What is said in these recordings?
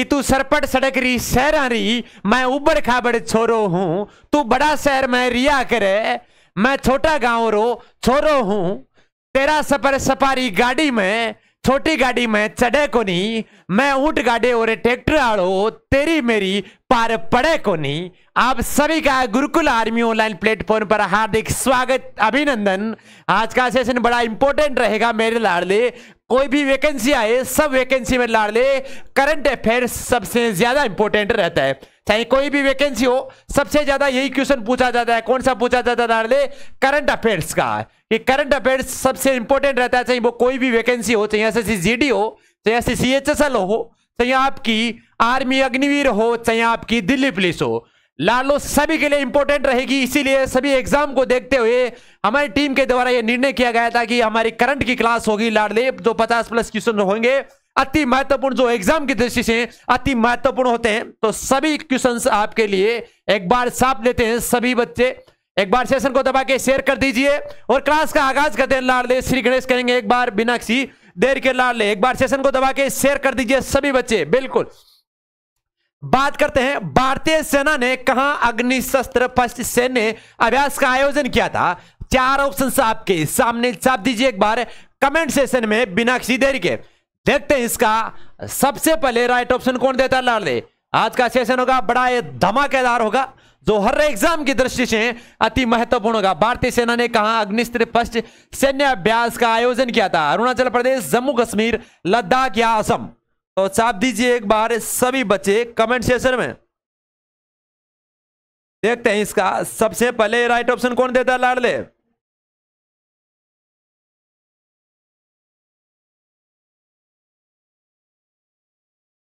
कि तू सरपट सड़क री शहरा री मैं उबर खाबड़ छोरो हूँ तू बड़ा शहर में रिया करे मैं छोटा गाँव रो छोरो हूँ तेरा सफर सफारी गाड़ी में छोटी गाड़ी में चढ़े को नहीं मैं ऊंट गाड़े और ट्रैक्टर आड़ो तेरी मेरी पार पड़े को नहीं आप सभी का गुरुकुल आर्मी ऑनलाइन प्लेटफॉर्म पर हार्दिक स्वागत अभिनंदन आज का सेशन बड़ा इंपॉर्टेंट रहेगा मेरे लाडले कोई भी वैकेंसी आए सब वैकेंसी में लाड़ ले करंट अफेयर सबसे ज्यादा इंपॉर्टेंट रहता है चाहे कोई भी वैकेंसी हो सबसे ज्यादा यही क्वेश्चन पूछा जाता है कौन सा पूछा जाता है लाड़ ले करंट अफेयर्स का ये करंट अफेयर्स सबसे इंपॉर्टेंट रहता है चाहे वो कोई भी वैकेंसी हो चाहे एस एस हो चाहे ऐसे सी एच एस एल हो चाहे आपकी आर्मी अग्निवीर हो चाहे आपकी दिल्ली पुलिस हो लालो सभी के लिए इंपॉर्टेंट रहेगी इसीलिए सभी एग्जाम को देखते हुए हमारी टीम के द्वारा यह निर्णय किया गया था कि हमारी करंट की क्लास होगी लाडले जो पचास प्लस क्वेश्चन होंगे अति महत्वपूर्ण जो एग्जाम की दृष्टि से अति महत्वपूर्ण होते हैं तो सभी क्वेश्चन आपके लिए एक बार साफ लेते हैं सभी बच्चे एक बार सेशन को दबा के शेयर कर दीजिए और क्लास का आगाज करते हैं लाडले श्री गणेश करेंगे एक बार बिना किसी देर के लाडले एक बार सेशन को दबा के शेयर कर दीजिए सभी बच्चे बिल्कुल बात करते हैं भारतीय सेना ने कहा अग्निशस्त्र शस्त्र सैन्य अभ्यास का आयोजन किया था चार ऑप्शन आपके सामने छाप दीजिए एक बार कमेंट सेशन में बिना किसी देरी के देखते हैं इसका सबसे पहले राइट ऑप्शन कौन देता है लाले आज का सेशन होगा बड़ा धमाकेदार होगा जो हर एग्जाम की दृष्टि से अति महत्वपूर्ण होगा भारतीय सेना ने कहा अग्निस्त्र फर्स्ट सैन्य अभ्यास का आयोजन किया था अरुणाचल प्रदेश जम्मू कश्मीर लद्दाख या असम तो साफ दीजिए एक बार सभी बच्चे कमेंट सेशन में देखते हैं इसका सबसे पहले राइट ऑप्शन कौन देता है लाडले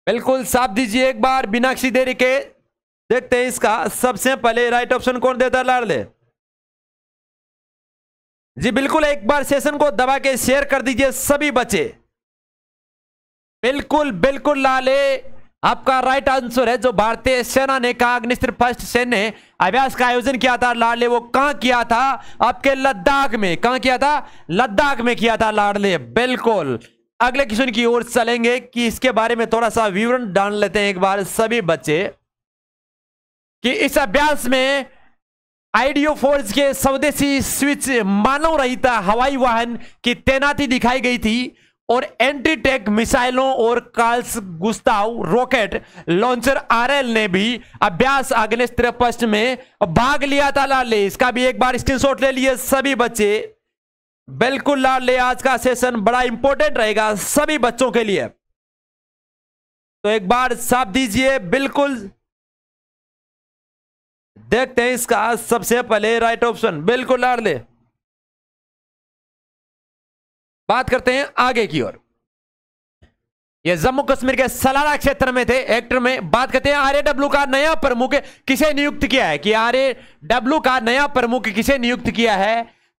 बिल्कुल साफ दीजिए एक बार मीनाक्षी देरी के देखते हैं इसका सबसे पहले राइट ऑप्शन कौन देता है लाडले जी बिल्कुल एक बार सेशन को दबा के शेयर कर दीजिए सभी बच्चे बिल्कुल बिल्कुल लाले आपका राइट आंसर है जो भारतीय सेना ने कहा अग्निस्त्र फर्स्ट सेन ने अभ्यास का आयोजन किया था लाडले वो कहा किया था आपके लद्दाख में कहा किया था लद्दाख में किया था लाडले बिल्कुल अगले क्वेश्चन की ओर चलेंगे कि इसके बारे में थोड़ा सा विवरण डाल लेते हैं एक बार सभी बच्चे कि इस अभ्यास में आईडियो फोर्स के स्वदेशी स्विच मानव रहित हवाई वाहन की तैनाती दिखाई गई थी और एंटी टैंक मिसाइलों और Carl's Gustaf rocket launcher RL ने भी अभ्यास अग्निस्त्र पश्च में भाग लिया था लाले इसका भी एक बार स्क्रीनशॉट ले लिए सभी बच्चे बिल्कुल लाले आज का सेशन बड़ा इंपॉर्टेंट रहेगा सभी बच्चों के लिए तो एक बार साफ दीजिए बिल्कुल देखते हैं इसका सबसे पहले राइट ऑप्शन बिल्कुल ले बात करते हैं आगे की ओर ये जम्मू कश्मीर के सलारा क्षेत्र में थे एक्टर में बात करते हैं डब्ल्यू का नया प्रमुख किसे नियुक्त किया है कि डब्ल्यू का नया प्रमुख किसे नियुक्त किया है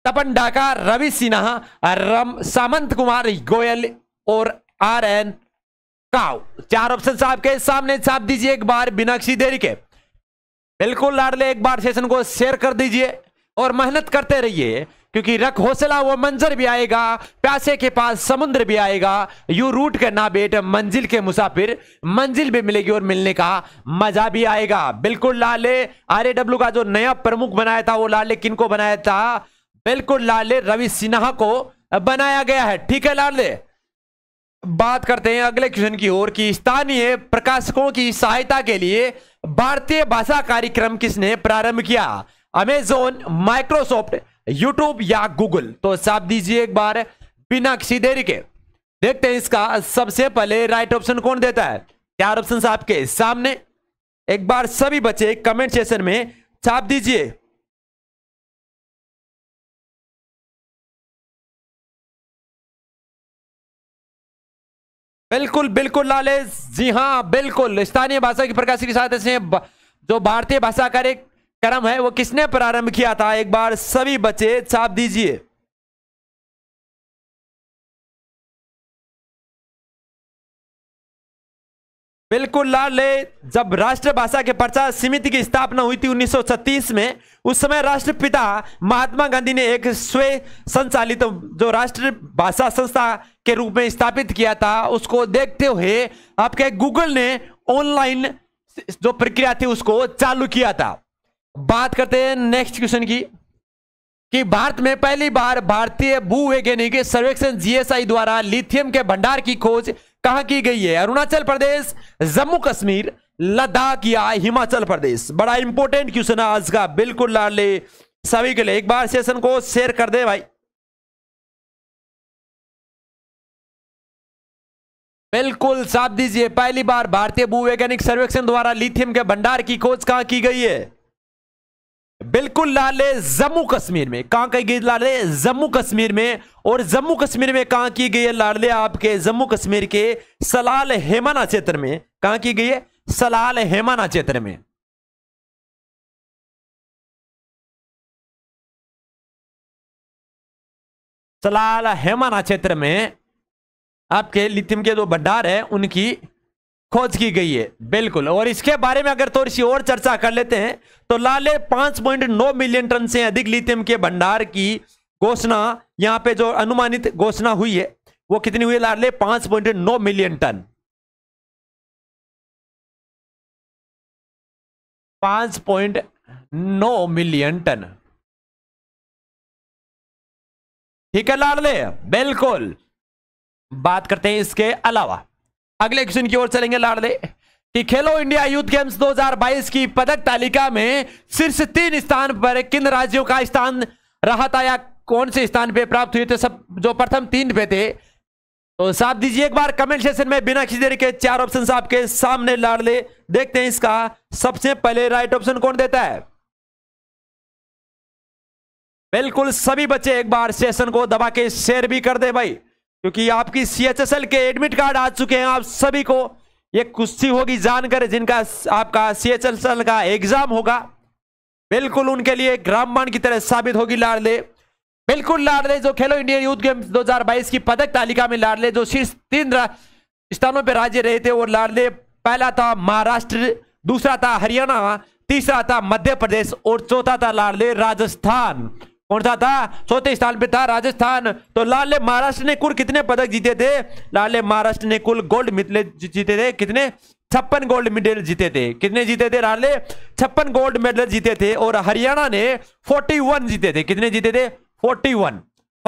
तपन डाका रवि सिन्हा रम सामंत कुमार गोयल और आर एन काव चार ऑप्शन आपके सामने छाप दीजिए एक बार बिना किसी देरी के बिल्कुल लाडले एक बार सेशन को शेयर कर दीजिए और मेहनत करते रहिए क्योंकि रख हौसला वो मंजर भी आएगा प्यासे के पास समुद्र भी आएगा यू रूट करना बेट मंजिल के मुसाफिर मंजिल भी मिलेगी और मिलने का मजा भी आएगा बिल्कुल लाले आर डब्ल्यू का जो नया प्रमुख बनाया था वो लाले किन को बनाया था बिल्कुल लाले रवि सिन्हा को बनाया गया है ठीक है लाले बात करते हैं अगले क्वेश्चन की ओर कि स्थानीय प्रकाशकों की सहायता के लिए भारतीय भाषा कार्यक्रम किसने प्रारंभ किया अमेजोन माइक्रोसॉफ्ट यूट्यूब या गूगल तो साफ दीजिए एक बार बिना किसी देरी के देखते हैं इसका सबसे पहले राइट ऑप्शन कौन देता है चार ऑप्शन आपके सामने एक बार सभी बच्चे कमेंट सेशन में छाप दीजिए बिल्कुल बिल्कुल लालेश जी हाँ बिल्कुल स्थानीय भाषा की प्रकाशी के साथ ऐसे जो भारतीय भाषा का एक कर्म है वो किसने प्रारंभ किया था एक बार सभी बच्चे छाप दीजिए बिल्कुल लाल जब राष्ट्रभाषा के प्रचार समिति की स्थापना हुई थी 1936 में उस समय राष्ट्रपिता महात्मा गांधी ने एक स्वयं संचालित तो जो राष्ट्रभाषा संस्था के रूप में स्थापित किया था उसको देखते हुए आपके गूगल ने ऑनलाइन जो प्रक्रिया थी उसको चालू किया था बात करते हैं नेक्स्ट क्वेश्चन की कि भारत में पहली बार भारतीय भूवैज्ञानिक सर्वेक्षण जीएसआई द्वारा लिथियम के भंडार की खोज कहां की गई है अरुणाचल प्रदेश जम्मू कश्मीर लद्दाख या हिमाचल प्रदेश बड़ा इंपॉर्टेंट क्वेश्चन है आज का बिल्कुल लाडले सभी के लिए एक बार सेशन को शेयर कर दे भाई बिल्कुल साफ दीजिए पहली बार भारतीय भूवैज्ञानिक सर्वेक्षण द्वारा लिथियम के भंडार की खोज कहां की गई है बिल्कुल लाले जम्मू कश्मीर में कहां कही गई लाले जम्मू कश्मीर में और जम्मू कश्मीर में कहां की गई है लाडले आपके जम्मू कश्मीर के सलाल हेमाना क्षेत्र में कहां की गई है सलाल हेमाना क्षेत्र में सलाल हेमाना क्षेत्र में आपके लिथियम के जो भंडार है उनकी खोज की गई है बिल्कुल और इसके बारे में अगर थोड़ी सी और चर्चा कर लेते हैं तो लाले 5.9 मिलियन टन से अधिक लिथियम के भंडार की घोषणा यहां पे जो अनुमानित घोषणा हुई है वो कितनी हुई लाले 5.9 मिलियन टन 5.9 मिलियन टन ठीक है लाडले बिल्कुल बात करते हैं इसके अलावा अगले क्वेश्चन की ओर चलेंगे लाडले कि खेलो इंडिया यूथ गेम्स 2022 की पदक तालिका में शीर्ष तीन स्थान पर किन राज्यों का स्थान रहा था या कौन से स्थान पे प्राप्त हुए थे सब जो प्रथम तीन पे थे तो साफ दीजिए एक बार कमेंट सेशन में बिना किसी देरी के चार ऑप्शन आपके सामने लाडले देखते हैं इसका सबसे पहले राइट ऑप्शन कौन देता है बिल्कुल सभी बच्चे एक बार सेशन को दबा के शेयर भी कर दे भाई क्योंकि आपकी सीएचएसएल के एडमिट कार्ड आ चुके हैं आप सभी को ये कुश्ती होगी जानकर जिनका आपका सीएचएसएल का एग्जाम होगा बिल्कुल उनके लिए ग्रामबाण की तरह साबित होगी लाडले बिल्कुल लाडले जो खेलो इंडिया यूथ गेम्स बाईस की पदक तालिका में लाडले जो शीर्ष तीन स्थानों पर राज्य रहे थे वो लाडले पहला था महाराष्ट्र दूसरा था हरियाणा तीसरा था मध्य प्रदेश और चौथा था लाडले राजस्थान कौन सा था चौथे स्थान पे था राजस्थान तो लाल महाराष्ट्र ने कुल कितने पदक जीते थे लाल महाराष्ट्र ने कुल गोल्ड मेडल जीते थे कितने छप्पन गोल्ड मेडल जीते थे कितने जीते थे लाले छप्पन गोल्ड मेडल जीते थे और हरियाणा ने 41 जीते थे कितने जीते थे 41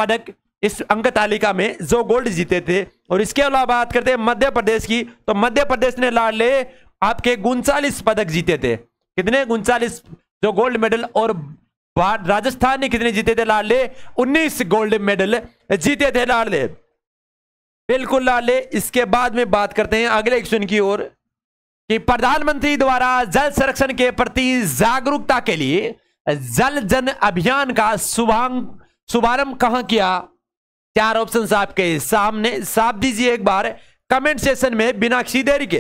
पदक इस अंक तालिका में जो गोल्ड जीते थे और इसके अलावा बात करते हैं मध्य प्रदेश की तो मध्य प्रदेश ने लाले आपके उनचालीस पदक जीते थे कितने उनचालीस जो गोल्ड मेडल और राजस्थान ने कितने जीते थे लाडले 19 गोल्ड मेडल जीते थे लाडले बिल्कुल लाडले इसके बाद में बात करते हैं अगले क्वेश्चन की ओर कि प्रधानमंत्री द्वारा जल संरक्षण के प्रति जागरूकता के लिए जल जन अभियान का शुभांग शुभारंभ कहां किया चार ऑप्शन आपके सामने साफ दीजिए एक बार कमेंट सेशन में बिना किसी देरी के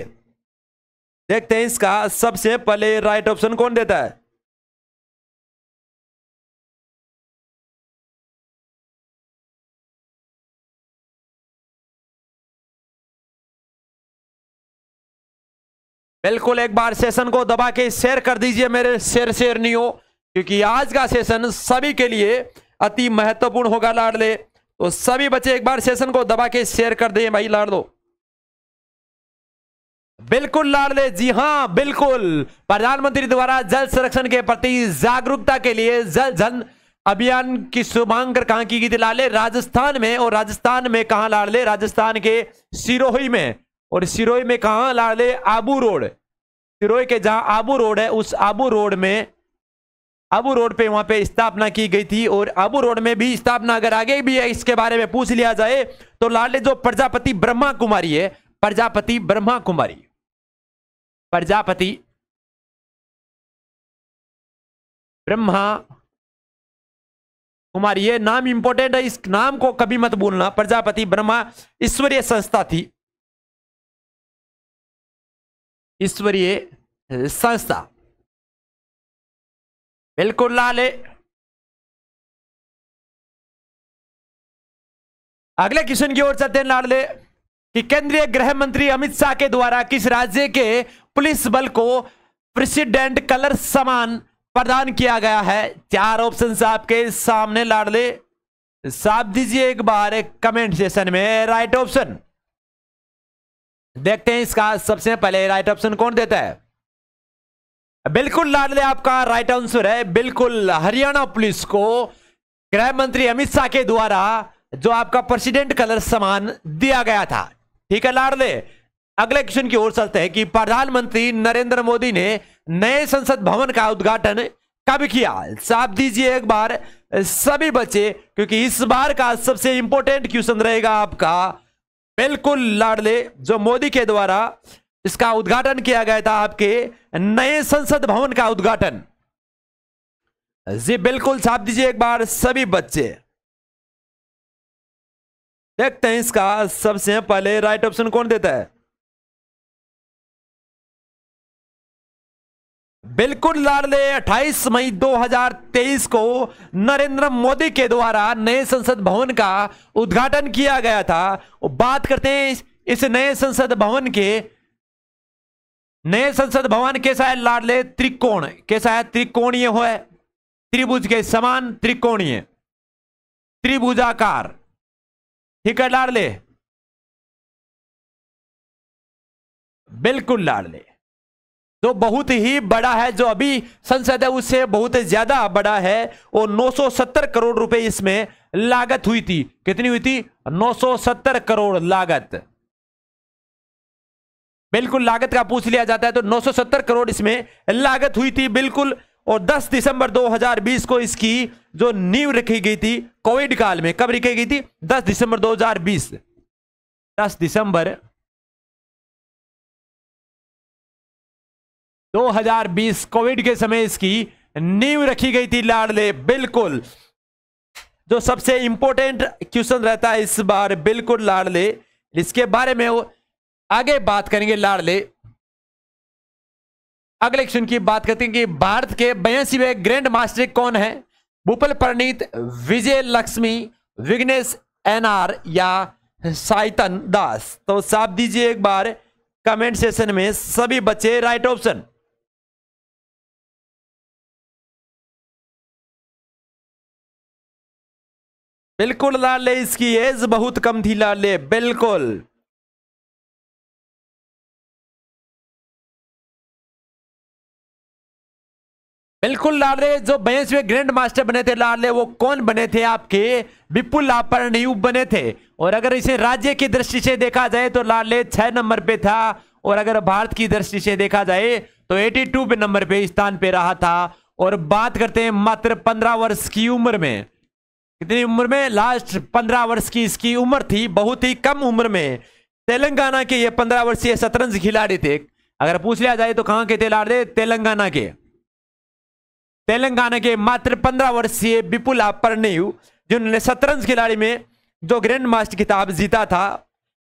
देखते हैं इसका सबसे पहले राइट ऑप्शन कौन देता है बिल्कुल एक बार सेशन को दबा के शेयर कर दीजिए मेरे शेर शेर नियो क्योंकि आज का सेशन सभी के लिए अति महत्वपूर्ण होगा लाडले तो सभी बच्चे एक बार सेशन को दबा के शेयर कर दें भाई लाड़ दो बिल्कुल लाडले जी हाँ बिल्कुल प्रधानमंत्री द्वारा जल संरक्षण के प्रति जागरूकता के लिए जल जन अभियान की शुभांकर कहा की गई थी लाडले राजस्थान में और राजस्थान में कहा लाडले राजस्थान के सिरोही में और सिरोही में कहा लाडले आबू रोड सिरोही के जहां आबू रोड है उस आबू रोड में आबू रोड पे वहां पे स्थापना की गई थी और आबू रोड में भी स्थापना अगर आगे भी है इसके बारे में पूछ लिया जाए तो लाडले जो प्रजापति ब्रह्मा कुमारी है प्रजापति ब्रह्मा कुमारी प्रजापति ब्रह्मा कुमारी ये नाम इंपोर्टेंट है इस नाम को कभी मत भूलना प्रजापति ब्रह्मा ईश्वरीय संस्था थी ईश्वरीय संस्था बिल्कुल लाल अगले क्वेश्चन की ओर चलते हैं लाडले कि केंद्रीय गृह मंत्री अमित शाह के द्वारा किस राज्य के पुलिस बल को प्रेसिडेंट कलर समान प्रदान किया गया है चार ऑप्शन आपके सामने लाडले साफ दीजिए एक बार एक कमेंट सेशन में राइट ऑप्शन देखते हैं इसका सबसे पहले राइट ऑप्शन कौन देता है बिल्कुल लाडले आपका राइट आंसर है बिल्कुल हरियाणा पुलिस को गृह मंत्री अमित शाह के द्वारा जो आपका प्रेसिडेंट कलर सम्मान दिया गया था ठीक है लाडले अगले क्वेश्चन की ओर चलते हैं कि प्रधानमंत्री नरेंद्र मोदी ने नए संसद भवन का उद्घाटन कब किया साफ दीजिए एक बार सभी बच्चे क्योंकि इस बार का सबसे इंपोर्टेंट क्वेश्चन रहेगा आपका बिल्कुल लाडले जो मोदी के द्वारा इसका उद्घाटन किया गया था आपके नए संसद भवन का उद्घाटन जी बिल्कुल छाप दीजिए एक बार सभी बच्चे देखते हैं इसका सबसे पहले राइट ऑप्शन कौन देता है बिल्कुल लाडले 28 मई 2023 को नरेंद्र मोदी के द्वारा नए संसद भवन का उद्घाटन किया गया था बात करते हैं इस नए संसद भवन के नए संसद भवन कैसा है लाडले त्रिकोण कैसा है त्रिकोणीय हो त्रिभुज के समान त्रिकोणीय त्रिभुजाकार ठीक है लाडले बिल्कुल लाडले जो तो बहुत ही बड़ा है जो अभी संसद है उससे बहुत ज्यादा बड़ा है और 970 करोड़ रुपए इसमें लागत हुई थी कितनी हुई थी 970 करोड़ लागत बिल्कुल लागत का पूछ लिया जाता है तो 970 करोड़ इसमें लागत हुई थी बिल्कुल और 10 दिसंबर 2020 को इसकी जो नींव रखी गई थी कोविड काल में कब रखी गई थी 10 दिसंबर 2020 10 दिसंबर 2020 कोविड के समय इसकी नींव रखी गई थी लाडले बिल्कुल जो सबसे इंपॉर्टेंट क्वेश्चन रहता है इस बार बिल्कुल लाडले इसके बारे में आगे बात करेंगे लाडले अगले क्वेश्चन की बात करते हैं कि भारत के बयासीवे ग्रैंड मास्टर कौन है भूपल प्रणीत विजय लक्ष्मी विघ्नेश एनआर या साइतन दास तो साफ दीजिए एक बार कमेंट सेशन में सभी बच्चे राइट ऑप्शन बिल्कुल लाले इसकी एज बहुत कम थी लाले बिल्कुल बिल्कुल लाले जो में ग्रैंड मास्टर बने थे लाले वो कौन बने थे आपके विपुल लापरण्यूप बने थे और अगर इसे राज्य की दृष्टि से देखा जाए तो लाले छह नंबर पे था और अगर भारत की दृष्टि से देखा जाए तो 82 पे नंबर पे स्थान पे रहा था और बात करते हैं मात्र 15 वर्ष की उम्र में कितनी उम्र में लास्ट पंद्रह वर्ष की इसकी उम्र थी बहुत ही कम उम्र में तेलंगाना के ये पंद्रह वर्षीय शतरंज खिलाड़ी थे अगर पूछ लिया जाए तो कहाँ के थे तेलंगाना के तेलंगाना के मात्र पंद्रह वर्षीय विपुल परनेयू जिन्होंने शतरंज खिलाड़ी में जो ग्रैंड मास्टर खिताब जीता था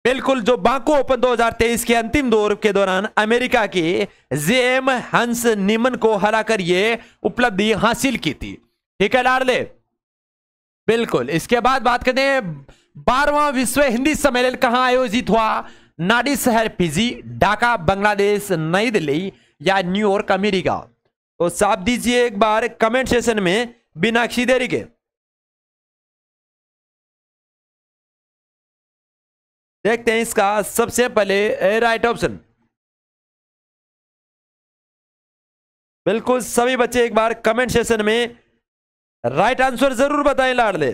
बिल्कुल जो बांको ओपन 2023 के अंतिम दौर के दौरान अमेरिका के जे एम हंस निमन को हराकर ये उपलब्धि हासिल की थी ठीक है लाडले बिल्कुल इसके बाद बात करते हैं बारवा विश्व हिंदी सम्मेलन कहां आयोजित हुआ नाडी शहर पीजी ढाका बांग्लादेश नई दिल्ली या न्यूयॉर्क अमेरिका तो साफ दीजिए एक बार कमेंट सेशन में बिनाक्षी देरी के देखते हैं इसका सबसे पहले राइट ऑप्शन बिल्कुल सभी बच्चे एक बार कमेंट सेशन में राइट आंसर जरूर बताएं लाडले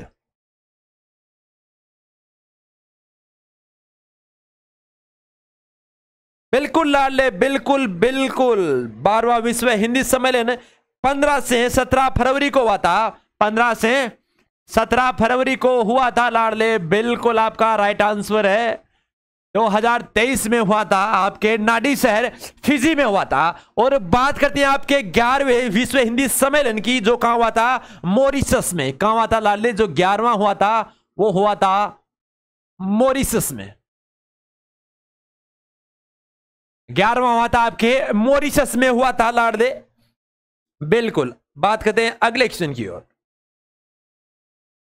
बिल्कुल लाडले बिल्कुल बिल्कुल बारवा विश्व हिंदी सम्मेलन पंद्रह से सत्रह फरवरी को हुआ था पंद्रह से सत्रह फरवरी को हुआ था लाडले बिल्कुल आपका राइट आंसर है 2023 में हुआ था आपके नाडी शहर फिजी में हुआ था और बात करते हैं आपके ग्यारहवें विश्व हिंदी सम्मेलन की जो कहा हुआ था मोरिशस में कहा हुआ था लाल जो ग्यारहवा हुआ था वो हुआ था मोरिशस में ग्यारहवा हुआ था आपके मोरिशस में हुआ था लाडले बिल्कुल बात करते हैं अगले क्वेश्चन की ओर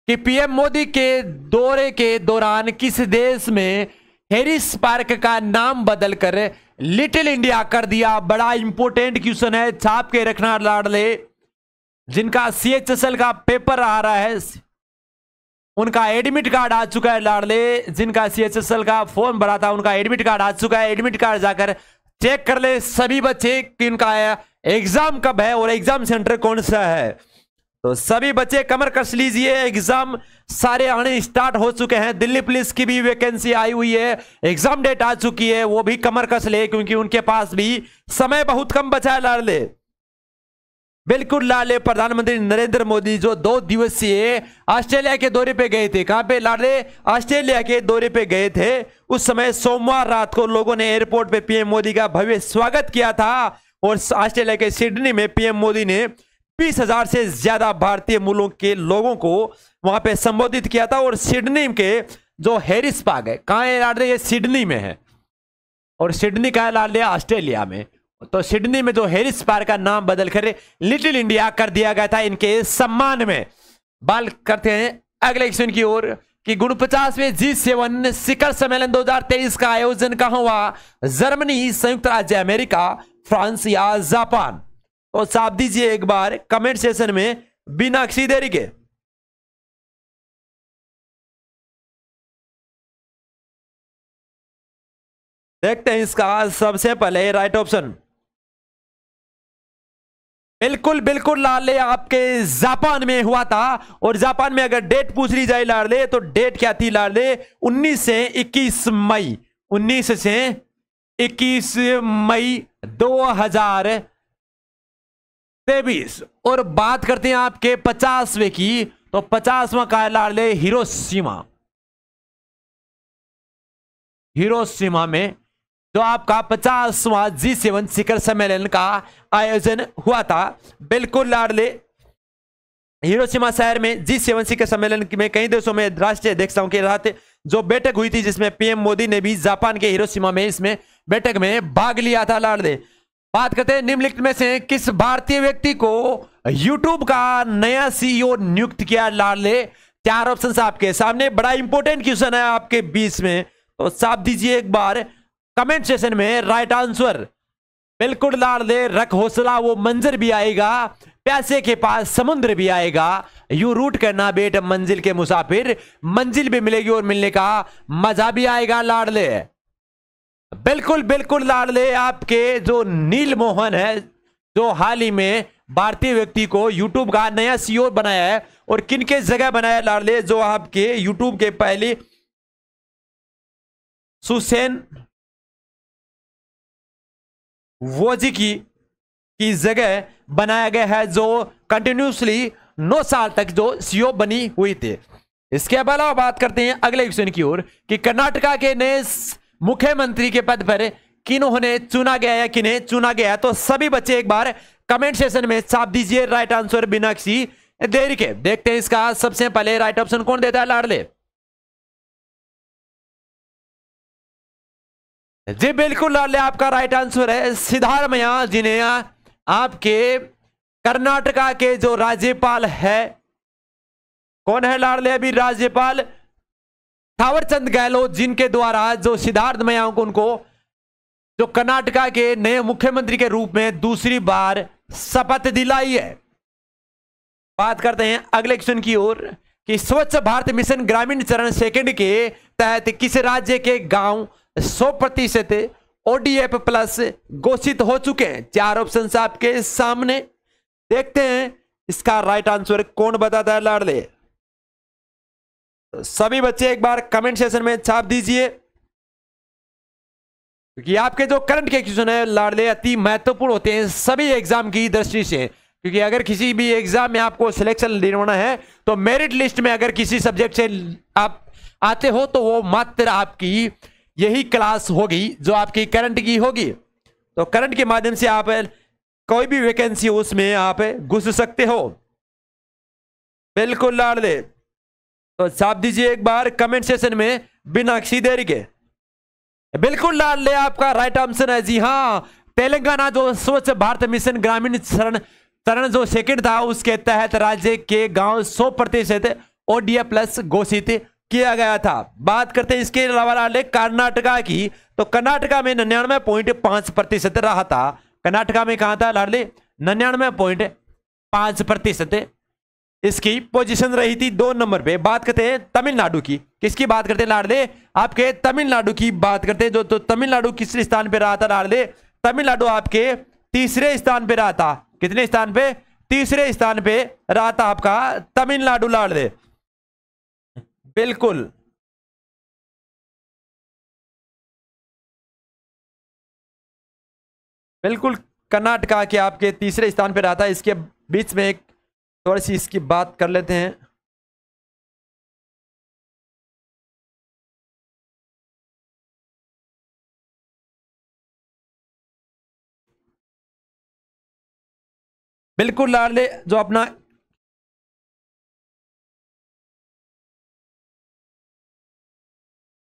कि पीएम मोदी के दौरे के दौरान किस देश में हेरिस पार्क का नाम बदलकर लिटिल इंडिया कर दिया बड़ा इंपोर्टेंट क्वेश्चन है छाप के रखना लाडले जिनका सीएचएसएल का पेपर आ रहा है उनका एडमिट कार्ड आ चुका है लाडले जिनका सीएचएसएल का फॉर्म भरा था उनका एडमिट कार्ड आ चुका है एडमिट कार्ड जाकर चेक कर ले सभी बच्चे कि उनका एग्जाम कब है और एग्जाम सेंटर कौन सा है तो सभी बच्चे कमर कस लीजिए एग्जाम सारे आने स्टार्ट हो चुके हैं दिल्ली पुलिस की भी वैकेंसी आई हुई है एग्जाम डेट आ चुकी है वो भी कमर कस ले क्योंकि उनके पास भी समय बहुत कम बचा है लाले बिल्कुल लाले प्रधानमंत्री नरेंद्र मोदी जो दो दिवसीय ऑस्ट्रेलिया के दौरे पे गए थे कहां पे लाले ऑस्ट्रेलिया के दौरे पे गए थे उस समय सोमवार रात को लोगों ने एयरपोर्ट पे पीएम मोदी का भव्य स्वागत किया था और ऑस्ट्रेलिया के सिडनी में पीएम मोदी ने बीस हजार से ज्यादा भारतीय मूलों के लोगों को वहां पे संबोधित किया था और सिडनी के जो हैरिस पाग है कहाँ है लाड ये सिडनी में है और सिडनी कहा लाड लिया ऑस्ट्रेलिया में तो सिडनी में जो हैरिस पार्क का नाम बदल कर लिटिल इंडिया कर दिया गया था इनके सम्मान में बाल करते हैं अगले क्वेश्चन की ओर कि गुणपचासवें जी सेवन शिखर सम्मेलन 2023 का आयोजन कहा हुआ जर्मनी संयुक्त राज्य अमेरिका फ्रांस या जापान और साफ दीजिए एक बार कमेंट सेशन में बिना किसी देरी के देखते हैं इसका सबसे पहले राइट ऑप्शन बिल्कुल बिल्कुल लाले आपके जापान में हुआ था और जापान में अगर डेट पूछ ली जाए लाले तो डेट क्या थी लाले 19 से 21 मई 19 से 21 मई तेबीस और बात करते हैं आपके पचासवे की तो पचासवा कार्यालय हिरोसीमा हिरोसीमा में जो आपका पचासवा जी सेवन शिखर सम्मेलन का आयोजन हुआ था बिल्कुल लाडले हिरोशिमा शहर में जी सेवन शिखर सम्मेलन में कई देशों में राष्ट्रीय अध्यक्षताओं के साथ जो बैठक हुई थी जिसमें पीएम मोदी ने भी जापान के हिरोशिमा में इसमें बैठक में भाग लिया था लाडले बात करते हैं निम्नलिखित में से किस भारतीय व्यक्ति को यूट्यूब का नया सीईओ e नियुक्त किया लाले चार ऑप्शन आपके सामने बड़ा इंपॉर्टेंट क्वेश्चन है आपके बीच में तो साफ दीजिए एक बार कमेंट सेशन में राइट आंसर बिल्कुल लाल दे रख हौसला वो मंजर भी आएगा प्यासे के पास समुद्र भी आएगा यू रूट करना बेट मंजिल के मुसाफिर मंजिल भी मिलेगी और मिलने का मजा भी आएगा लाडले बिल्कुल बिल्कुल लाडले आपके जो नील मोहन है जो हाल ही में भारतीय व्यक्ति को यूट्यूब का नया सीओ e बनाया है और किन के जगह बनाया लाडले जो आपके यूट्यूब के पहले सुसेन वोजी की की जगह बनाया गया है जो कंटिन्यूसली नौ साल तक जो सीओ e बनी हुई थे इसके अलावा बात करते हैं अगले क्वेश्चन की ओर कि कर्नाटका के नए मुख्यमंत्री के पद पर किन्होंने चुना गया या किन्हें चुना गया तो सभी बच्चे एक बार कमेंट सेशन में छाप दीजिए राइट आंसर बिना किसी देर के देखते हैं इसका सबसे पहले राइट ऑप्शन कौन देता है लाडले जी बिल्कुल लाडले आपका राइट आंसर है सिद्धारमैया जिन्हें आपके कर्नाटका के जो राज्यपाल है कौन है लाडले अभी राज्यपाल थावरचंद गहलोत जिनके द्वारा जो सिद्धार्थ मयांक उनको जो कर्नाटका के नए मुख्यमंत्री के रूप में दूसरी बार शपथ दिलाई है बात करते हैं अगले क्वेश्चन की ओर कि स्वच्छ भारत मिशन ग्रामीण चरण सेकंड के तहत किस राज्य के गांव 100 प्रतिशत ओडीएफ प्लस घोषित हो चुके हैं चार ऑप्शन आपके सामने देखते हैं इसका राइट आंसर कौन बताता है लाडले सभी बच्चे एक बार कमेंट सेशन में छाप दीजिए क्योंकि आपके जो करंट के क्वेश्चन है लाडले अति महत्वपूर्ण होते हैं सभी एग्जाम की दृष्टि से क्योंकि अगर किसी भी एग्जाम में आपको सिलेक्शन लेना है तो मेरिट लिस्ट में अगर किसी सब्जेक्ट से आप आते हो तो वो मात्र आपकी यही क्लास होगी जो आपकी करंट की होगी तो करंट के माध्यम से आप कोई भी वैकेंसी उसमें आप घुस सकते हो बिल्कुल लाड़ दे तो साफ दीजिए एक बार कमेंट सेशन में बिना किसी देरी के बिल्कुल लाल ले आपका राइट आंसर है जी हाँ तेलंगाना जो स्वच्छ भारत मिशन ग्रामीण शरण चरण जो सेकंड था उसके तहत राज्य के गांव 100 प्रतिशत ओडीए प्लस घोषित किया गया था बात करते हैं इसके अलावा लाले कर्नाटका की तो कर्नाटका में नन्यानवे पॉइंट पांच प्रतिशत रहा था कर्नाटका में कहा था लाडले नन्यानवे पॉइंट पांच प्रतिशत इसकी पोजीशन रही थी दो नंबर पे बात करते हैं तमिलनाडु की किसकी बात करते हैं लाडले आपके तमिलनाडु की बात करते हैं जो तो तमिलनाडु किस स्थान पे रहा था लाडले तमिलनाडु आपके तीसरे स्थान पे रहा था कितने स्थान पे तीसरे स्थान पे रहा था आपका तमिलनाडु लाडले बिल्कुल बिल्कुल कर्नाटका के आपके तीसरे स्थान पर रहा था इसके बीच में एक थोड़ी सी इसकी बात कर लेते हैं बिल्कुल लाडले जो अपना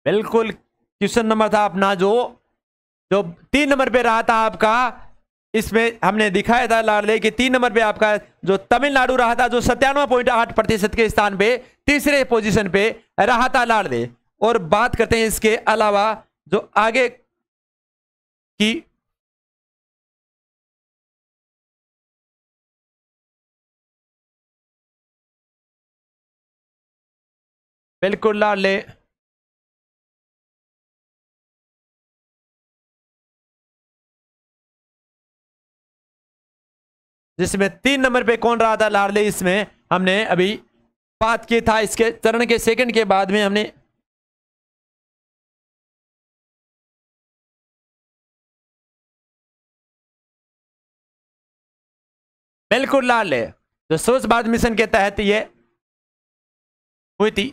बिल्कुल क्वेश्चन नंबर था अपना जो जो तीन नंबर पे रहा था आपका इसमें हमने दिखाया था लाडले कि तीन नंबर पे आपका जो तमिलनाडु रहा था जो सत्तानवे पॉइंट आठ प्रतिशत के स्थान पे तीसरे पोजीशन पे रहा था लाडले और बात करते हैं इसके अलावा जो आगे की बिल्कुल लाडले जिसमें तीन नंबर पे कौन रहा था लाडले इसमें हमने अभी बात की था इसके चरण के सेकंड के बाद में हमने बिल्कुल लाडले तो सोच बाद मिशन के तहत ये हुई थी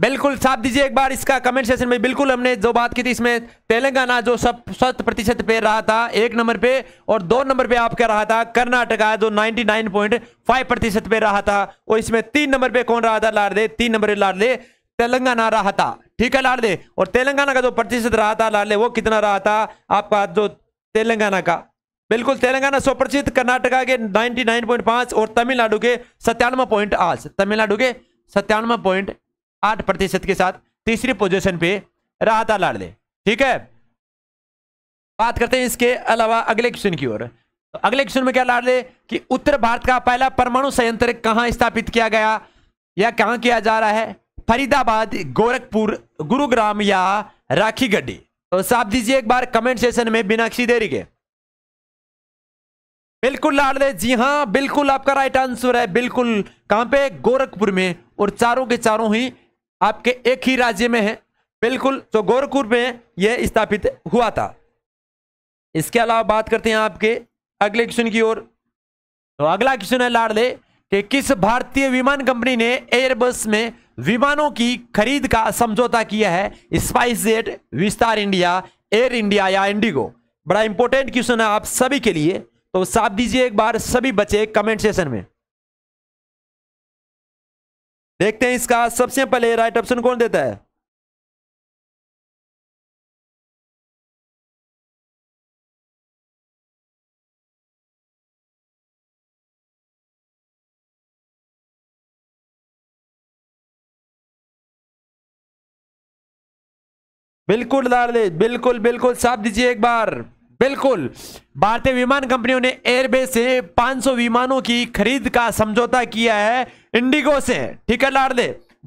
बिल्कुल साफ दीजिए एक बार इसका कमेंट सेशन में बिल्कुल हमने जो बात की थी इसमें तेलंगाना जो सब शत प्रतिशत पे रहा था एक नंबर पे और दो नंबर पे आपका रहा था कर्नाटका जो 99.5 प्रतिशत पे रहा था और इसमें तीन नंबर पे कौन रहा था लाडले तीन नंबर पे लाडले तेलंगाना रहा था ठीक है लाडले और तेलंगाना का जो प्रतिशत रहा था लाडले वो कितना रहा था आपका जो तेलंगाना का बिल्कुल तेलंगाना सौ प्रतिशत कर्नाटका के 99.5 और तमिलनाडु के सत्तानवे आज तमिलनाडु के सत्तानवे आठ प्रतिशत के साथ तीसरी पोजीशन पे था लाडले ठीक है बात करते हैं इसके अलावा अगले क्वेश्चन की ओर तो अगले क्वेश्चन में क्या लाडले कि उत्तर भारत का पहला परमाणु संयंत्र कहां स्थापित किया गया या कहा किया जा रहा है फरीदाबाद गोरखपुर गुरुग्राम या राखी गड्डी तो साफ दीजिए एक बार कमेंट सेशन में बिना किसी देरी के बिल्कुल लाडले जी हाँ बिल्कुल आपका राइट आंसर है बिल्कुल कहां पे गोरखपुर में और चारों के चारों ही आपके एक ही राज्य में है बिल्कुल तो गोरखपुर में यह स्थापित हुआ था इसके अलावा बात करते हैं आपके अगले क्वेश्चन की ओर तो अगला क्वेश्चन है लाडले कि किस भारतीय विमान कंपनी ने एयरबस में विमानों की खरीद का समझौता किया है Spice Jet Vistara India Air India या इंडिगो बड़ा इंपॉर्टेंट क्वेश्चन है आप सभी के लिए तो साफ दीजिए एक बार सभी बचे कमेंट सेशन में देखते हैं इसका सबसे पहले राइट ऑप्शन कौन देता है बिल्कुल लाल बिल्कुल बिल्कुल साफ दीजिए एक बार बिल्कुल भारतीय विमान कंपनियों ने एयरबेस से 500 विमानों की खरीद का समझौता किया है इंडिगो से ठीक है लाडले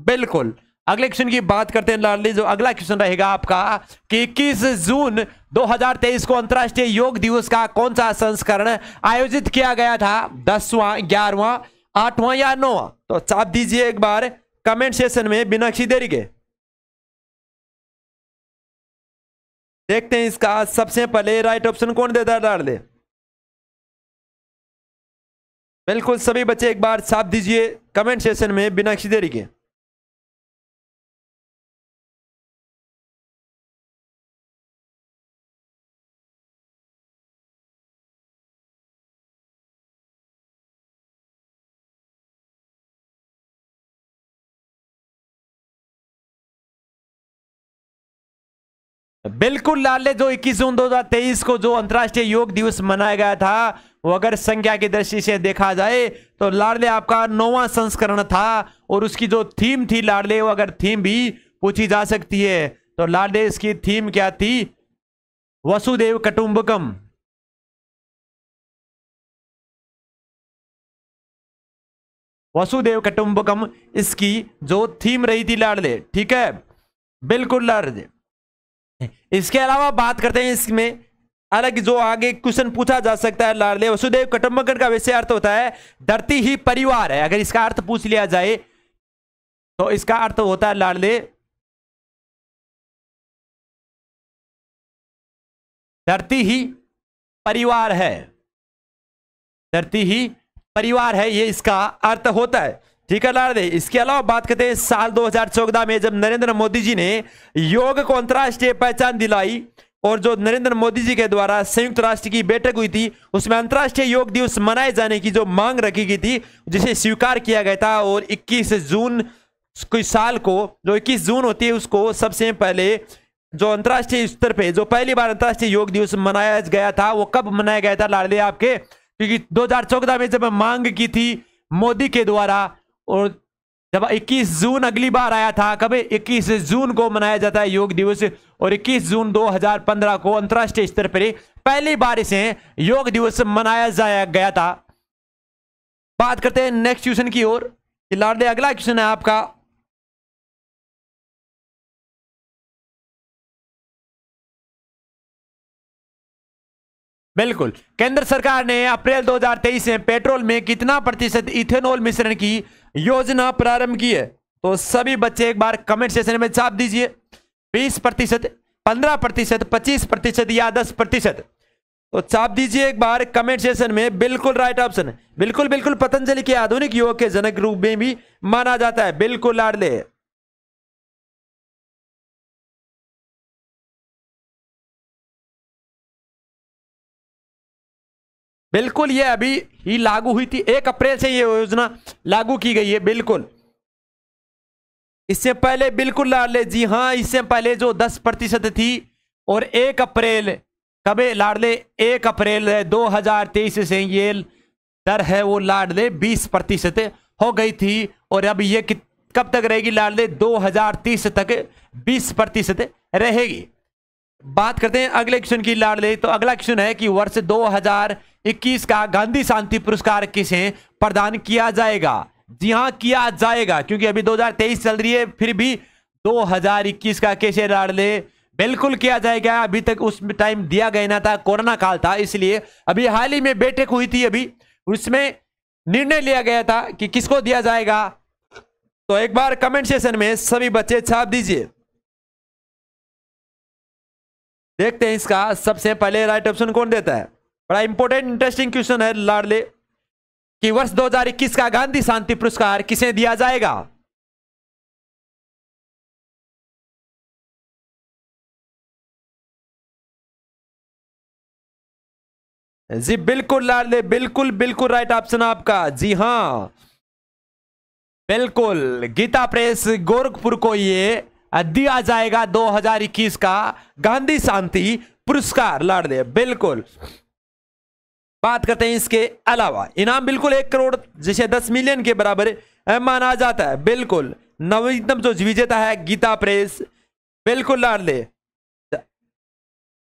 बिल्कुल अगले क्वेश्चन की बात करते हैं लाडले जो अगला क्वेश्चन रहेगा आपका कि इक्कीस जून 2023 को अंतर्राष्ट्रीय योग दिवस का कौन सा संस्करण आयोजित किया गया था दसवां ग्यारहवा आठवां या नौवा तो चाप दीजिए एक बार कमेंट सेशन में बिना देरी के देखते हैं इसका सबसे पहले राइट ऑप्शन कौन देता है डाल दे बिल्कुल सभी बच्चे एक बार साफ दीजिए कमेंट सेशन में बिना किसी देरी के बिल्कुल लाल जो 21 जून 2023 को जो अंतर्राष्ट्रीय योग दिवस मनाया गया था वो अगर संख्या की दृष्टि से देखा जाए तो लाडले आपका नौवा संस्करण था और उसकी जो थीम थी लाडले वो अगर थीम भी पूछी जा सकती है तो लाडले इसकी थीम क्या थी वसुदेव कटुंबकम वसुदेव कटुंबकम इसकी जो थीम रही थी लाडले ठीक है बिल्कुल लाडले इसके अलावा बात करते हैं इसमें हालांकि जो आगे क्वेश्चन पूछा जा सकता है लाडले वसुदेव कटम्बकर का वैसे अर्थ होता है धरती ही परिवार है अगर इसका अर्थ पूछ लिया जाए तो इसका अर्थ होता है लाडले धरती ही परिवार है धरती ही परिवार है ये इसका अर्थ होता है ठीक है लाल दे इसके अलावा बात करते हैं साल 2014 में जब नरेंद्र मोदी जी ने योग को अंतर्राष्ट्रीय पहचान दिलाई और जो नरेंद्र मोदी जी के द्वारा संयुक्त राष्ट्र की बैठक हुई थी उसमें अंतर्राष्ट्रीय योग दिवस मनाए जाने की जो मांग रखी गई थी जिसे स्वीकार किया गया था और 21 जून कोई साल को जो 21 जून होती है उसको सबसे पहले जो अंतर्राष्ट्रीय स्तर पे जो पहली बार अंतर्राष्ट्रीय योग दिवस मनाया गया था वो कब मनाया गया था लाडले आपके क्योंकि दो में जब मांग की थी मोदी के द्वारा और जब 21 जून अगली बार आया था कब 21 जून को मनाया जाता है योग दिवस और 21 जून 2015 को अंतर्राष्ट्रीय स्तर पर पहली बार इसे योग दिवस मनाया जाया गया था बात करते हैं नेक्स्ट क्वेश्चन की ओर लाडे अगला क्वेश्चन है आपका बिल्कुल केंद्र सरकार ने अप्रैल 2023 में पेट्रोल में कितना प्रतिशत इथेनॉल मिश्रण की योजना प्रारंभ की है तो सभी बच्चे एक बार कमेंट सेशन में छाप दीजिए बीस प्रतिशत पंद्रह प्रतिशत पच्चीस प्रतिशत या दस प्रतिशत तो छाप दीजिए एक बार कमेंट सेशन में बिल्कुल राइट ऑप्शन बिल्कुल बिल्कुल पतंजलि के आधुनिक योग के जनक रूप में भी माना जाता है बिल्कुल लाडले बिल्कुल ये अभी ही लागू हुई थी एक अप्रैल से ये योजना लागू की गई है बिल्कुल इससे पहले बिल्कुल लाडले जी हाँ इससे पहले जो दस प्रतिशत थी और एक अप्रैल कबे लाडले एक अप्रैल तेईस से ये दर है वो लाडले बीस प्रतिशत हो गई थी और अब ये कब तक रहेगी लाडले 2030 तक 20 प्रतिशत रहेगी बात करते हैं अगले क्वेश्चन की लाडले तो अगला क्वेश्चन है कि वर्ष हजार इक्कीस का गांधी शांति पुरस्कार किसे प्रदान किया जाएगा जी हाँ किया जाएगा क्योंकि अभी 2023 चल रही है फिर भी 2021 का कैसे लाड़ ले बिल्कुल किया जाएगा अभी तक उस टाइम दिया गया ना था कोरोना काल था इसलिए अभी हाल ही में बैठक हुई थी अभी उसमें निर्णय लिया गया था कि किसको दिया जाएगा तो एक बार कमेंट सेशन में सभी बच्चे छाप दीजिए देखते हैं इसका सबसे पहले राइट ऑप्शन कौन देता है बड़ा इंपॉर्टेंट इंटरेस्टिंग क्वेश्चन है लाडले कि वर्ष 2021 का गांधी शांति पुरस्कार किसे दिया जाएगा जी बिल्कुल लाडले बिल्कुल बिल्कुल राइट ऑप्शन आपका जी हां बिल्कुल गीता प्रेस गोरखपुर को ये दिया जाएगा 2021 का गांधी शांति पुरस्कार लाडले बिल्कुल बात करते हैं इसके अलावा इनाम बिल्कुल एक करोड़ जिसे दस मिलियन के बराबर माना जाता है बिल्कुल नवीनतम जो विजेता है गीता प्रेस बिल्कुल लाडले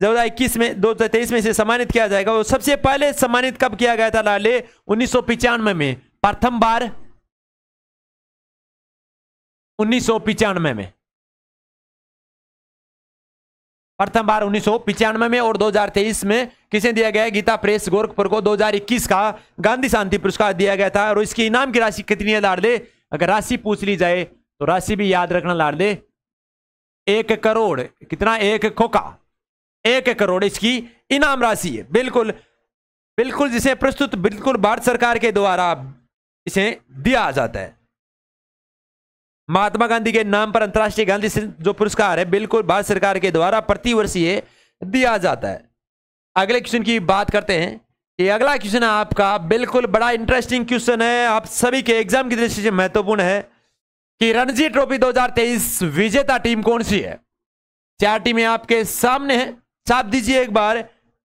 दो हज़ार इक्कीस में दो हज़ार तेईस में इसे सम्मानित किया जाएगा और सबसे पहले सम्मानित कब किया गया था लाडले उन्नीस सौ पिचानवे में प्रथम बार उन्नीस सौ पिचानवे में प्रथम बार उन्नीस में और 2023 में किसे दिया गया गीता प्रेस गोरखपुर को 2021 का गांधी शांति पुरस्कार दिया गया था और इसकी इनाम की राशि कितनी है लाड़ दे अगर राशि पूछ ली जाए तो राशि भी याद रखना लाड़ दे एक करोड़ कितना एक खोखा एक करोड़ इसकी इनाम राशि है बिल्कुल बिल्कुल जिसे प्रस्तुत बिल्कुल भारत सरकार के द्वारा इसे दिया जाता है महात्मा गांधी के नाम पर अंतर्राष्ट्रीय गांधी जो पुरस्कार है बिल्कुल भारत सरकार के द्वारा प्रतिवर्ष ये दिया जाता है अगले क्वेश्चन की बात करते हैं ये अगला क्वेश्चन है आपका बिल्कुल बड़ा इंटरेस्टिंग क्वेश्चन है आप सभी के एग्जाम की दृष्टि से महत्वपूर्ण है कि रणजी ट्रॉफी 2023 विजेता टीम कौन सी है चार टीमें आपके सामने हैं छाप दीजिए एक बार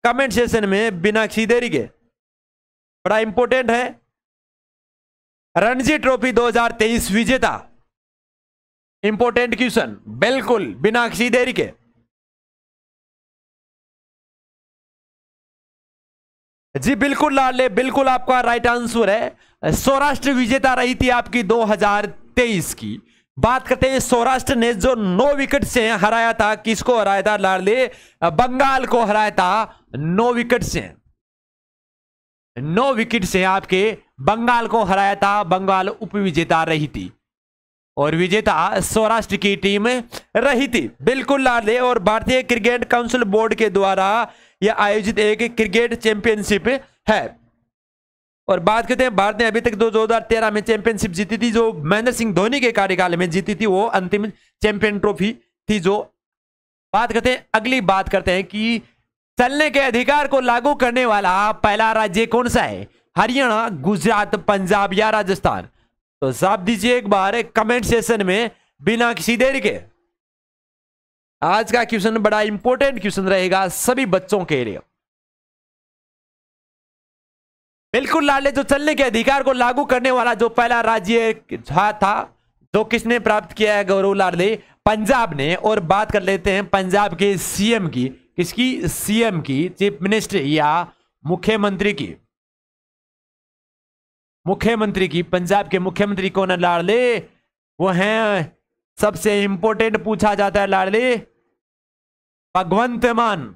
कमेंट सेशन में बिना किसी देरी के बड़ा इंपॉर्टेंट है रणजी ट्रॉफी 2023 विजेता इंपोर्टेंट क्वेश्चन बिल्कुल बिना किसी देरी के जी बिल्कुल लाडले बिल्कुल आपका राइट आंसर है सौराष्ट्र विजेता रही थी आपकी 2023 की बात करते हैं सौराष्ट्र ने जो नौ विकेट से हराया था किसको हराया था लाडले बंगाल को हराया था नौ विकेट से नौ विकेट से आपके बंगाल को हराया था बंगाल उपविजेता रही थी और विजेता सौराष्ट्र की टीम रही थी बिल्कुल लाल और भारतीय क्रिकेट काउंसिल बोर्ड के द्वारा यह आयोजित एक क्रिकेट चैंपियनशिप है और बात करते हैं भारत ने अभी तक दो तेरह में चैंपियनशिप जीती थी जो महेंद्र सिंह धोनी के कार्यकाल में जीती थी वो अंतिम चैंपियन ट्रॉफी थी जो बात करते हैं अगली बात करते हैं कि चलने के अधिकार को लागू करने वाला पहला राज्य कौन सा है हरियाणा गुजरात पंजाब या राजस्थान तो जाप दीजिए एक बार एक कमेंट सेशन में बिना किसी देर के आज का क्वेश्चन बड़ा इंपॉर्टेंट क्वेश्चन रहेगा सभी बच्चों के लिए बिल्कुल लाले जो चलने के अधिकार को लागू करने वाला जो पहला राज्य था जो किसने प्राप्त किया है गौरव लाडले पंजाब ने और बात कर लेते हैं पंजाब के सीएम की किसकी सीएम की चीफ मिनिस्टर या मुख्यमंत्री की मुख्यमंत्री की पंजाब के मुख्यमंत्री कौन है लाडले वो हैं सबसे इंपोर्टेंट पूछा जाता है लाडले भगवंत मान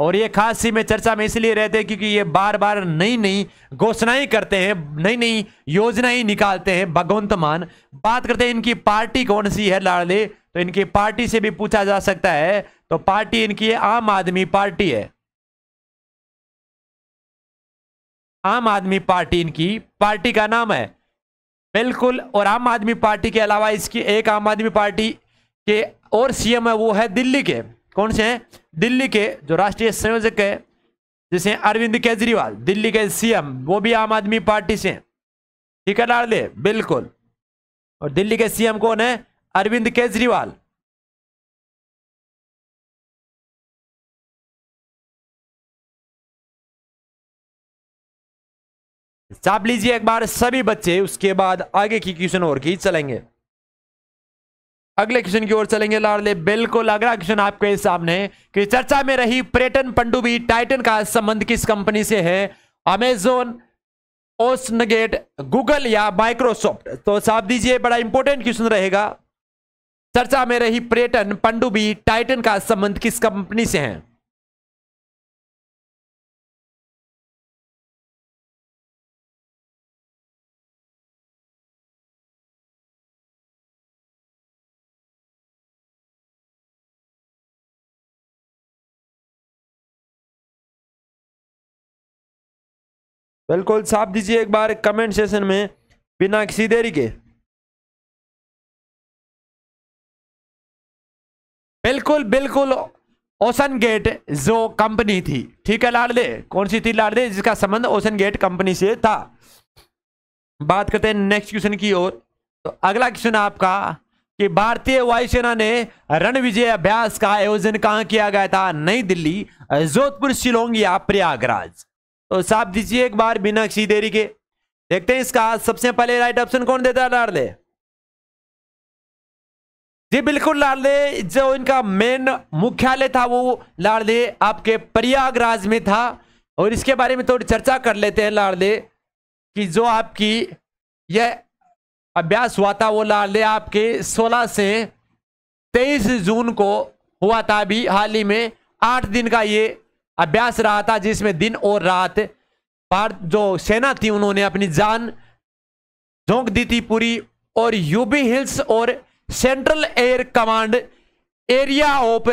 और ये सी में चर्चा में इसलिए रहते हैं क्योंकि ये बार बार नई नई घोषणाएं करते हैं नई नई योजनाएं निकालते हैं भगवंत मान बात करते हैं इनकी पार्टी कौन सी है लाडले तो इनकी पार्टी से भी पूछा जा सकता है तो पार्टी इनकी आम आदमी पार्टी है आम आदमी पार्टी इनकी पार्टी का नाम है बिल्कुल और आम आदमी पार्टी के अलावा इसकी एक आम आदमी पार्टी के और सीएम है वो है दिल्ली के कौन से हैं दिल्ली के जो राष्ट्रीय संयोजक है जैसे अरविंद केजरीवाल दिल्ली के सीएम वो भी आम आदमी पार्टी से हैं ठीक है दे बिल्कुल और दिल्ली के सीएम कौन है अरविंद केजरीवाल चाप तो लीजिए एक बार सभी बच्चे उसके बाद आगे की क्वेश्चन और की चलेंगे अगले क्वेश्चन की ओर चलेंगे लाडले बिल्कुल अगला क्वेश्चन आपके सामने कि चर्चा में रही पर्यटन पंडुबी टाइटन का संबंध किस कंपनी से है अमेजोन ओसनगेट गूगल या माइक्रोसॉफ्ट तो साफ दीजिए बड़ा इंपॉर्टेंट क्वेश्चन रहेगा चर्चा में रही पर्यटन पंडुबी टाइटन का संबंध किस कंपनी से है बिल्कुल साफ दीजिए एक बार कमेंट सेशन में बिना किसी देरी के बिल्कुल बिल्कुल ओसन गेट जो कंपनी थी ठीक है लाडले कौन सी थी लाडले जिसका संबंध ओसन गेट कंपनी से था बात करते हैं नेक्स्ट क्वेश्चन की ओर तो अगला क्वेश्चन आपका कि भारतीय वायुसेना ने रण विजय अभ्यास का आयोजन कहां किया गया था नई दिल्ली जोधपुर शिलोंग या प्रयागराज तो साफ दीजिए एक बार बिना किसी देरी के देखते हैं इसका सबसे पहले राइट ऑप्शन कौन देता है लाडले जी बिल्कुल लाडले जो इनका मेन मुख्यालय था वो लाडले आपके प्रयागराज में था और इसके बारे में थोड़ी चर्चा कर लेते हैं लाडले कि जो आपकी यह अभ्यास हुआ था वो लाडले आपके 16 से 23 जून को हुआ था अभी हाल ही में आठ दिन का ये अभ्यास रहा था जिसमें दिन और रात भारत जो सेना थी उन्होंने अपनी जान झोंक दी थी पूरी और यूबी हिल्स और central air command area of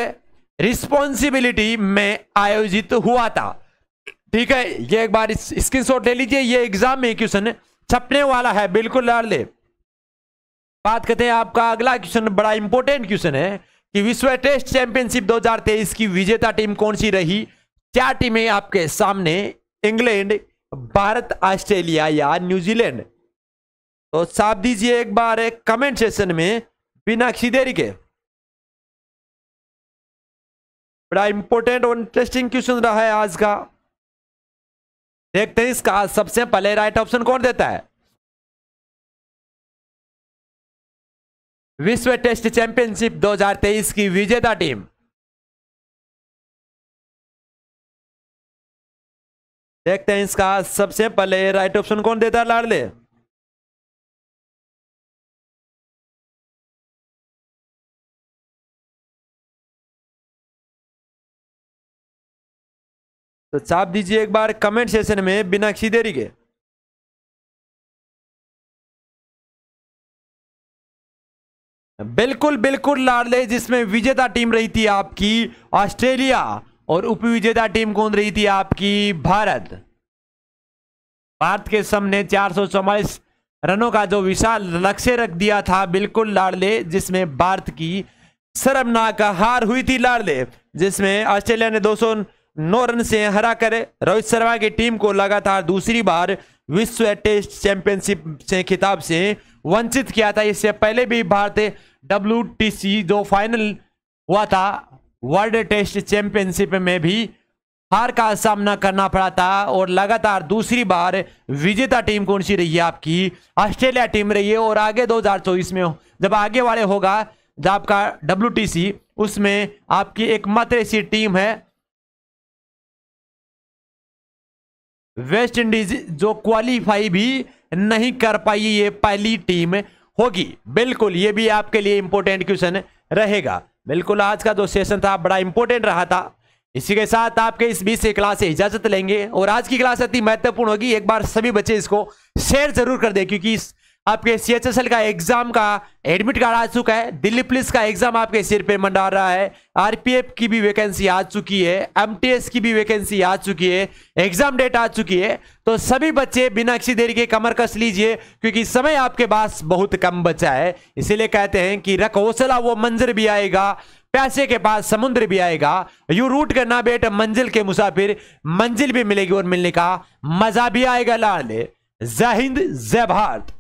responsibility में आयोजित हुआ था ठीक है ये एक बार स्क्रीन शॉट ले लीजिए ये एग्जाम में क्वेश्चन छपने वाला है बिल्कुल लाल ले बात करते हैं आपका अगला क्वेश्चन बड़ा इंपॉर्टेंट क्वेश्चन है कि विश्व टेस्ट चैंपियनशिप 2023 की विजेता टीम कौन सी रही टीम है आपके सामने इंग्लैंड भारत ऑस्ट्रेलिया या न्यूजीलैंड तो साफ दीजिए एक बार एक कमेंट सेशन में बिना किसी देरी के बड़ा इंपॉर्टेंट और इंटरेस्टिंग क्वेश्चन रहा है आज का देखते हैं इसका सबसे पहले राइट ऑप्शन कौन देता है विश्व टेस्ट चैंपियनशिप 2023 की विजेता टीम देखते हैं इसका सबसे पहले राइट ऑप्शन कौन देता है लाडले तो चाप दीजिए एक बार कमेंट सेशन में बिना किसी देरी के बिल्कुल बिल्कुल लाडले जिसमें विजेता टीम रही थी आपकी ऑस्ट्रेलिया और उपविजेता टीम कौन रही थी आपकी भारत भारत के सामने चार रनों का जो विशाल लक्ष्य रख दिया था बिल्कुल लाडले जिसमें भारत की शर्मनाक हार हुई थी लाडले जिसमें ऑस्ट्रेलिया ने 209 रन से हरा कर रोहित शर्मा की टीम को लगातार दूसरी बार विश्व टेस्ट चैंपियनशिप से खिताब से वंचित किया था इससे पहले भी भारत डब्ल्यू जो फाइनल हुआ था वर्ल्ड टेस्ट चैंपियनशिप में भी हार का सामना करना पड़ा था और लगातार दूसरी बार विजेता टीम कौन सी रही है आपकी ऑस्ट्रेलिया टीम रही है और आगे 2024 में जब आगे वाले होगा जब आपका डब्ल्यू उसमें आपकी एकमात्र ऐसी टीम है वेस्ट इंडीज जो क्वालिफाई भी नहीं कर पाई ये पहली टीम होगी बिल्कुल ये भी आपके लिए इंपॉर्टेंट क्वेश्चन रहेगा बिल्कुल आज का जो सेशन था बड़ा इंपॉर्टेंट रहा था इसी के साथ आपके इस बीच से क्लास से इजाजत लेंगे और आज की क्लास अति महत्वपूर्ण होगी एक बार सभी बच्चे इसको शेयर जरूर कर दे क्योंकि इस आपके सीएचएसएल का एग्जाम का एडमिट कार्ड आ चुका है दिल्ली पुलिस का एग्जाम आपके सिर पे मंडा रहा है आरपीएफ की भी वैकेंसी आ चुकी है एमटीएस की भी वैकेंसी आ चुकी है एग्जाम डेट आ चुकी है तो सभी बच्चे बिना किसी देरी के कमर कस लीजिए क्योंकि समय आपके पास बहुत कम बचा है इसीलिए कहते हैं कि रख हौसला वो मंजर भी आएगा पैसे के पास समुद्र भी आएगा यू रूट करना बेट मंजिल के मुसाफिर मंजिल भी मिलेगी और मिलने का मजा भी आएगा लाल जय हिंद जय भारत